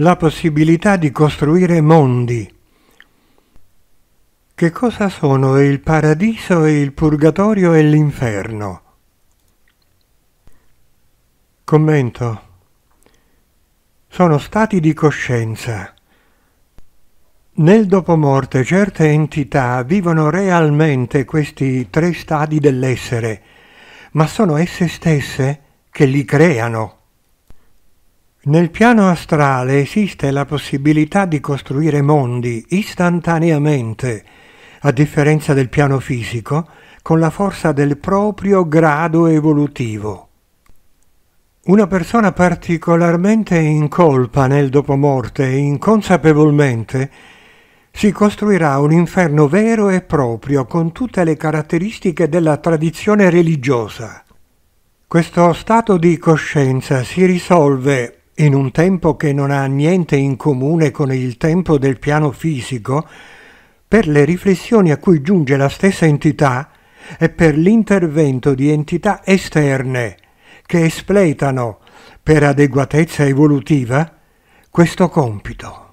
la possibilità di costruire mondi. Che cosa sono il paradiso e il purgatorio e l'inferno? Commento. Sono stati di coscienza. Nel dopomorte certe entità vivono realmente questi tre stadi dell'essere, ma sono esse stesse che li creano. Nel piano astrale esiste la possibilità di costruire mondi istantaneamente, a differenza del piano fisico, con la forza del proprio grado evolutivo. Una persona particolarmente in colpa nel dopomorte e inconsapevolmente si costruirà un inferno vero e proprio con tutte le caratteristiche della tradizione religiosa. Questo stato di coscienza si risolve in un tempo che non ha niente in comune con il tempo del piano fisico, per le riflessioni a cui giunge la stessa entità e per l'intervento di entità esterne che espletano, per adeguatezza evolutiva, questo compito.